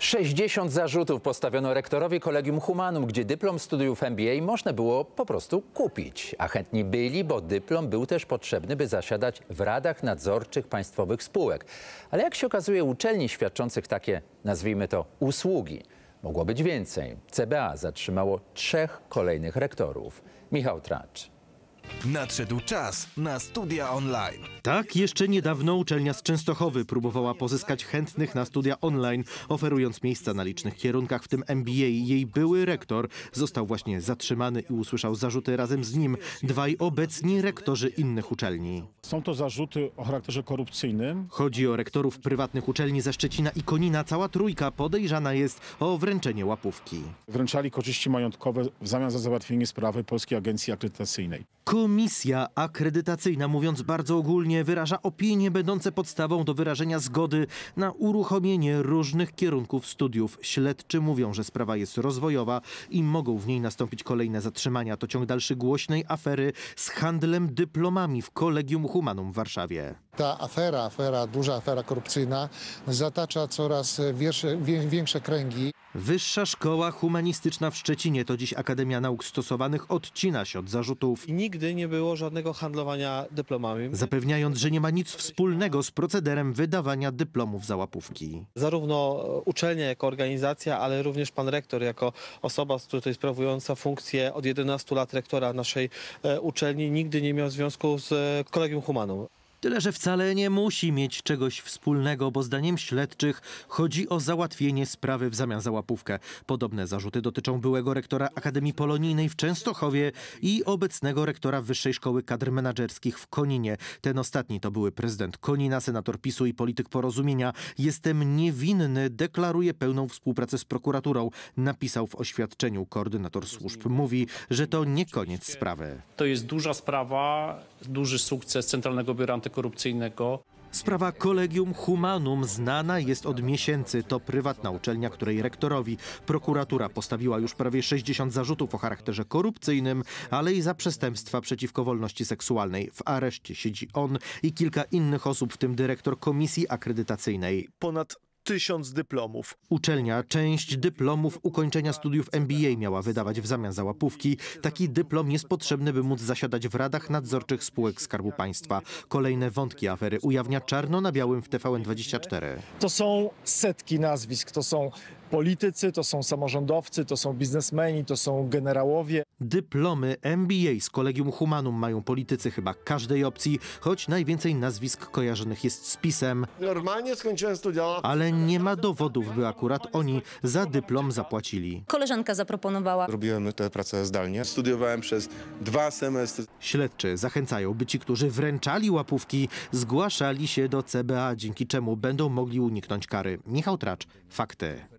60 zarzutów postawiono rektorowi Kolegium Humanum, gdzie dyplom studiów MBA można było po prostu kupić. A chętni byli, bo dyplom był też potrzebny, by zasiadać w radach nadzorczych państwowych spółek. Ale jak się okazuje, uczelni świadczących takie, nazwijmy to, usługi mogło być więcej. CBA zatrzymało trzech kolejnych rektorów. Michał Tracz. Nadszedł czas na studia online. Tak, jeszcze niedawno uczelnia z Częstochowy próbowała pozyskać chętnych na studia online, oferując miejsca na licznych kierunkach, w tym MBA. Jej były rektor został właśnie zatrzymany i usłyszał zarzuty razem z nim dwaj obecni rektorzy innych uczelni. Są to zarzuty o charakterze korupcyjnym. Chodzi o rektorów prywatnych uczelni ze Szczecina i Konina. Cała trójka podejrzana jest o wręczenie łapówki. Wręczali korzyści majątkowe w zamian za załatwienie sprawy Polskiej Agencji Akredytacyjnej. Komisja akredytacyjna, mówiąc bardzo ogólnie, wyraża opinie będące podstawą do wyrażenia zgody na uruchomienie różnych kierunków studiów. Śledczy mówią, że sprawa jest rozwojowa i mogą w niej nastąpić kolejne zatrzymania. To ciąg dalszy głośnej afery z handlem dyplomami w Kolegium Humanum w Warszawie. Ta afera, afera, duża afera korupcyjna zatacza coraz większe kręgi. Wyższa Szkoła Humanistyczna w Szczecinie, to dziś Akademia Nauk Stosowanych, odcina się od zarzutów. I nigdy nie było żadnego handlowania dyplomami. Zapewniając, że nie ma nic wspólnego z procederem wydawania dyplomów za łapówki. Zarówno uczelnia jako organizacja, ale również pan rektor jako osoba tutaj sprawująca funkcję od 11 lat rektora naszej e, uczelni nigdy nie miał związku z e, Kolegium Humanum. Tyle, że wcale nie musi mieć czegoś wspólnego, bo zdaniem śledczych chodzi o załatwienie sprawy w zamian za łapówkę. Podobne zarzuty dotyczą byłego rektora Akademii Polonijnej w Częstochowie i obecnego rektora Wyższej Szkoły Kadr Menadżerskich w Koninie. Ten ostatni to były prezydent Konina, senator PiSu i polityk porozumienia. Jestem niewinny, deklaruje pełną współpracę z prokuraturą. Napisał w oświadczeniu koordynator służb. Mówi, że to nie koniec sprawy. To jest duża sprawa, duży sukces Centralnego Biura Antykorupcyjnego antykorupcyjnego. Sprawa Kolegium Humanum znana jest od miesięcy. To prywatna uczelnia, której rektorowi prokuratura postawiła już prawie 60 zarzutów o charakterze korupcyjnym, ale i za przestępstwa przeciwko wolności seksualnej. W areszcie siedzi on i kilka innych osób, w tym dyrektor komisji akredytacyjnej. Ponad tysiąc dyplomów. Uczelnia część dyplomów ukończenia studiów MBA miała wydawać w zamian za łapówki. Taki dyplom jest potrzebny, by móc zasiadać w radach nadzorczych spółek Skarbu Państwa. Kolejne wątki afery ujawnia czarno na białym w TVN24. To są setki nazwisk, to są politycy, to są samorządowcy, to są biznesmeni, to są generałowie. Dyplomy MBA z Kolegium Humanum mają politycy chyba każdej opcji, choć najwięcej nazwisk kojarzonych jest z PiSem. Normalnie skończyłem studia, Ale nie ma dowodów, by akurat oni za dyplom zapłacili. Koleżanka zaproponowała. Robiłem tę pracę zdalnie. Studiowałem przez dwa semestry. Śledczy zachęcają, by ci, którzy wręczali łapówki, zgłaszali się do CBA, dzięki czemu będą mogli uniknąć kary. Michał Tracz, Fakty.